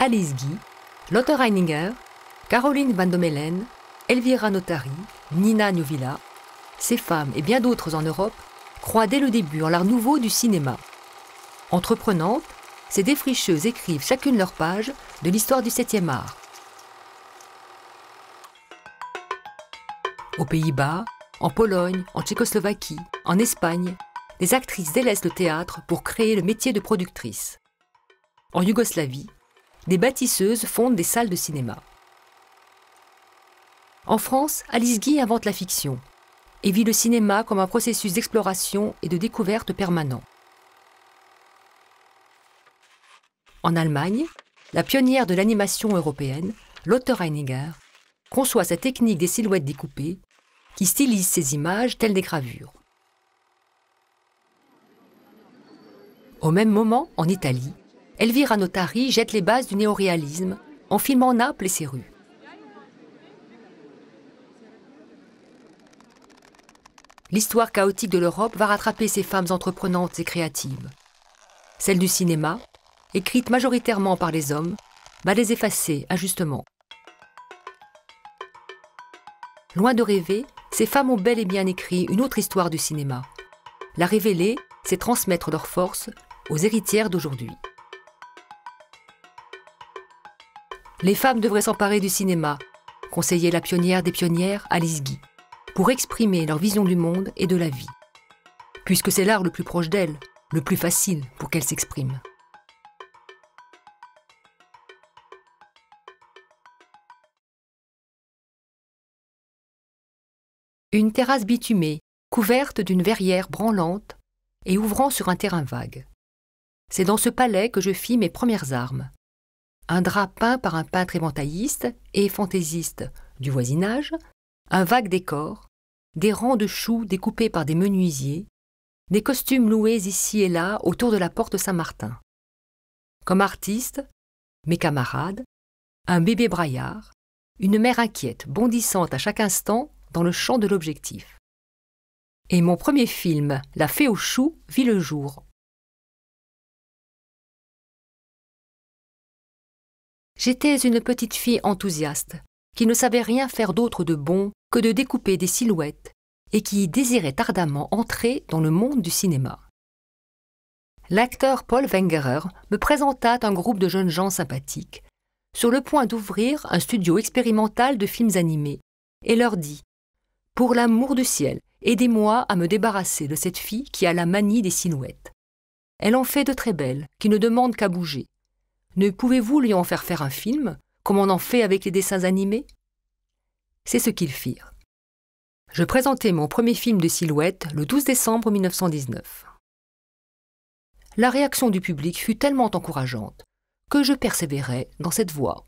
Alice Guy, Lotte Reininger, Caroline Van Domelen, Elvira Notari, Nina Novilla, ces femmes et bien d'autres en Europe croient dès le début en l'art nouveau du cinéma. Entreprenantes, ces défricheuses écrivent chacune leur page de l'histoire du 7e art. Aux Pays-Bas, en Pologne, en Tchécoslovaquie, en Espagne, les actrices délaissent le théâtre pour créer le métier de productrice. En Yougoslavie, des bâtisseuses fondent des salles de cinéma. En France, Alice Guy invente la fiction et vit le cinéma comme un processus d'exploration et de découverte permanent. En Allemagne, la pionnière de l'animation européenne, Lotte Reiniger, conçoit sa technique des silhouettes découpées qui stylise ses images telles des gravures. Au même moment, en Italie, Elvira Notari jette les bases du néoréalisme en filmant Naples et ses rues. L'histoire chaotique de l'Europe va rattraper ces femmes entreprenantes et créatives. Celle du cinéma, écrite majoritairement par les hommes, va les effacer injustement. Loin de rêver, ces femmes ont bel et bien écrit une autre histoire du cinéma. La révéler, c'est transmettre leur force aux héritières d'aujourd'hui. les femmes devraient s'emparer du cinéma, conseillait la pionnière des pionnières, Alice Guy, pour exprimer leur vision du monde et de la vie. Puisque c'est l'art le plus proche d'elles, le plus facile pour qu'elles s'expriment. Une terrasse bitumée, couverte d'une verrière branlante et ouvrant sur un terrain vague. C'est dans ce palais que je fis mes premières armes un drap peint par un peintre éventailliste et fantaisiste du voisinage, un vague décor, des rangs de choux découpés par des menuisiers, des costumes loués ici et là autour de la porte Saint-Martin. Comme artiste, mes camarades, un bébé braillard, une mère inquiète, bondissante à chaque instant dans le champ de l'objectif. Et mon premier film, La fée aux choux, vit le jour J'étais une petite fille enthousiaste, qui ne savait rien faire d'autre de bon que de découper des silhouettes, et qui désirait ardemment entrer dans le monde du cinéma. L'acteur Paul Wengerer me présenta un groupe de jeunes gens sympathiques, sur le point d'ouvrir un studio expérimental de films animés, et leur dit Pour l'amour du ciel, aidez-moi à me débarrasser de cette fille qui a la manie des silhouettes. Elle en fait de très belles, qui ne demandent qu'à bouger, ne pouvez-vous lui en faire faire un film, comme on en fait avec les dessins animés C'est ce qu'ils firent. Je présentai mon premier film de silhouette le 12 décembre 1919. La réaction du public fut tellement encourageante que je persévérais dans cette voie.